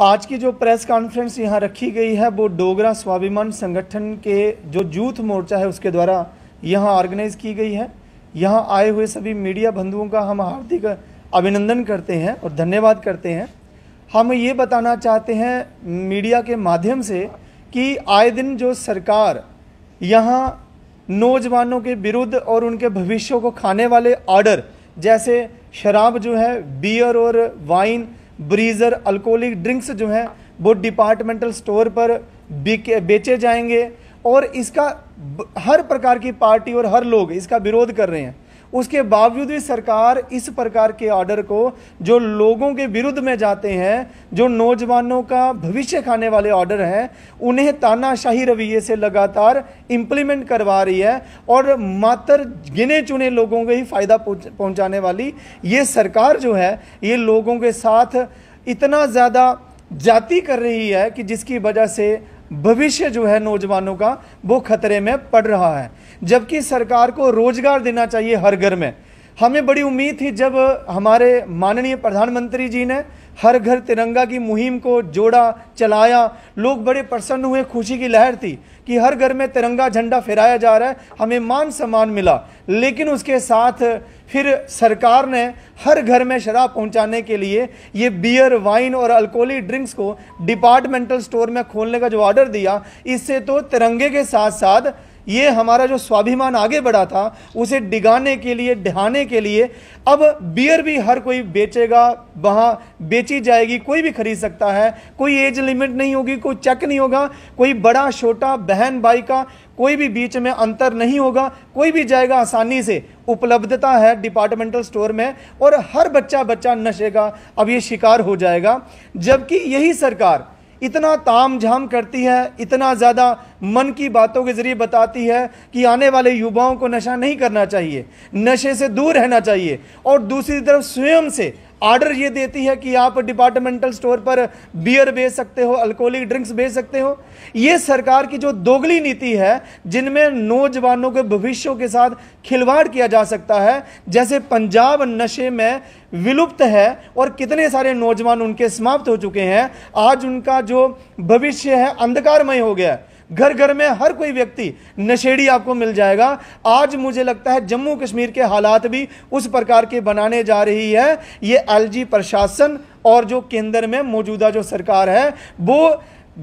आज की जो प्रेस कॉन्फ्रेंस यहाँ रखी गई है वो डोगरा स्वाभिमान संगठन के जो यूथ मोर्चा है उसके द्वारा यहाँ ऑर्गेनाइज की गई है यहाँ आए हुए सभी मीडिया बंधुओं का हम हार्दिक अभिनंदन करते हैं और धन्यवाद करते हैं हम ये बताना चाहते हैं मीडिया के माध्यम से कि आए दिन जो सरकार यहाँ नौजवानों के विरुद्ध और उनके भविष्यों को खाने वाले ऑर्डर जैसे शराब जो है बियर और वाइन ब्रीज़र अल्कोहलिक ड्रिंक्स जो हैं वो डिपार्टमेंटल स्टोर पर बेचे जाएंगे और इसका हर प्रकार की पार्टी और हर लोग इसका विरोध कर रहे हैं उसके बावजूद भी सरकार इस प्रकार के ऑर्डर को जो लोगों के विरुद्ध में जाते हैं जो नौजवानों का भविष्य खाने वाले ऑर्डर हैं उन्हें तानाशाही रवैये से लगातार इम्प्लीमेंट करवा रही है और मात्र गिने चुने लोगों को ही फ़ायदा पहुंचाने वाली ये सरकार जो है ये लोगों के साथ इतना ज़्यादा जाति कर रही है कि जिसकी वजह से भविष्य जो है नौजवानों का वो खतरे में पड़ रहा है जबकि सरकार को रोजगार देना चाहिए हर घर में हमें बड़ी उम्मीद थी जब हमारे माननीय प्रधानमंत्री जी ने हर घर तिरंगा की मुहिम को जोड़ा चलाया लोग बड़े प्रसन्न हुए खुशी की लहर थी कि हर घर में तिरंगा झंडा फहराया जा रहा है हमें मान सम्मान मिला लेकिन उसके साथ फिर सरकार ने हर घर में शराब पहुंचाने के लिए ये बियर वाइन और अल्कोहली ड्रिंक्स को डिपार्टमेंटल स्टोर में खोलने का जो ऑर्डर दिया इससे तो तिरंगे के साथ साथ ये हमारा जो स्वाभिमान आगे बढ़ा था उसे डिगाने के लिए ढहाने के लिए अब बियर भी हर कोई बेचेगा वहाँ बेची जाएगी कोई भी खरीद सकता है कोई एज लिमिट नहीं होगी कोई चेक नहीं होगा कोई बड़ा छोटा बहन भाई का कोई भी बीच में अंतर नहीं होगा कोई भी जाएगा आसानी से उपलब्धता है डिपार्टमेंटल स्टोर में और हर बच्चा बच्चा नशे का अब ये शिकार हो जाएगा जबकि यही सरकार इतना ताम झाम करती है इतना ज़्यादा मन की बातों के ज़रिए बताती है कि आने वाले युवाओं को नशा नहीं करना चाहिए नशे से दूर रहना चाहिए और दूसरी तरफ स्वयं से ऑर्डर ये देती है कि आप डिपार्टमेंटल स्टोर पर बियर बेच सकते हो अल्कोहलिक ड्रिंक्स बेच सकते हो ये सरकार की जो दोगली नीति है जिनमें नौजवानों के भविष्यों के साथ खिलवाड़ किया जा सकता है जैसे पंजाब नशे में विलुप्त है और कितने सारे नौजवान उनके समाप्त हो चुके हैं आज उनका जो भविष्य है अंधकारमय हो गया है घर घर में हर कोई व्यक्ति नशेड़ी आपको मिल जाएगा आज मुझे लगता है जम्मू कश्मीर के हालात भी उस प्रकार के बनाने जा रही है ये एलजी प्रशासन और जो केंद्र में मौजूदा जो सरकार है वो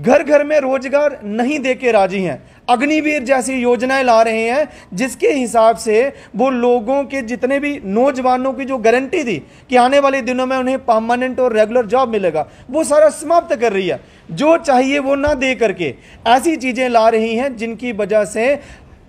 घर घर में रोजगार नहीं दे के राजी हैं अग्निवीर जैसी योजनाएं ला रहे हैं जिसके हिसाब से वो लोगों के जितने भी नौजवानों की जो गारंटी थी कि आने वाले दिनों में उन्हें परमानेंट और रेगुलर जॉब मिलेगा वो सारा समाप्त कर रही है जो चाहिए वो ना दे करके ऐसी चीज़ें ला रही हैं जिनकी वजह से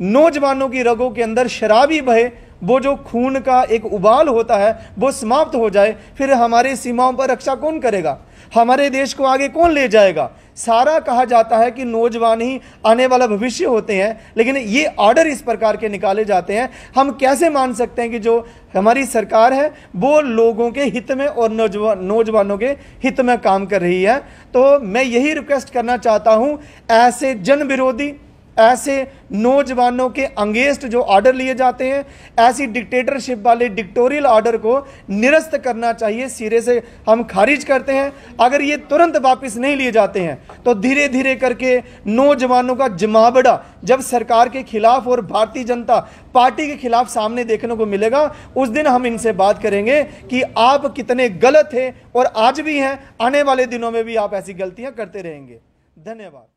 नौजवानों की रगों के अंदर शराबी बहे वो जो खून का एक उबाल होता है वो समाप्त हो जाए फिर हमारे सीमाओं पर रक्षा कौन करेगा हमारे देश को आगे कौन ले जाएगा सारा कहा जाता है कि नौजवान ही आने वाला भविष्य होते हैं लेकिन ये ऑर्डर इस प्रकार के निकाले जाते हैं हम कैसे मान सकते हैं कि जो हमारी सरकार है वो लोगों के हित में और नौजवान नौजवानों के हित में काम कर रही है तो मैं यही रिक्वेस्ट करना चाहता हूँ ऐसे जन विरोधी ऐसे नौजवानों के अंगेस्ट जो ऑर्डर लिए जाते हैं ऐसी डिक्टेटरशिप वाले डिक्टोरियल ऑर्डर को निरस्त करना चाहिए सिरे से हम खारिज करते हैं अगर ये तुरंत वापस नहीं लिए जाते हैं तो धीरे धीरे करके नौजवानों का जमावड़ा जब सरकार के खिलाफ और भारतीय जनता पार्टी के खिलाफ सामने देखने को मिलेगा उस दिन हम इनसे बात करेंगे कि आप कितने गलत हैं और आज भी हैं आने वाले दिनों में भी आप ऐसी गलतियां करते रहेंगे धन्यवाद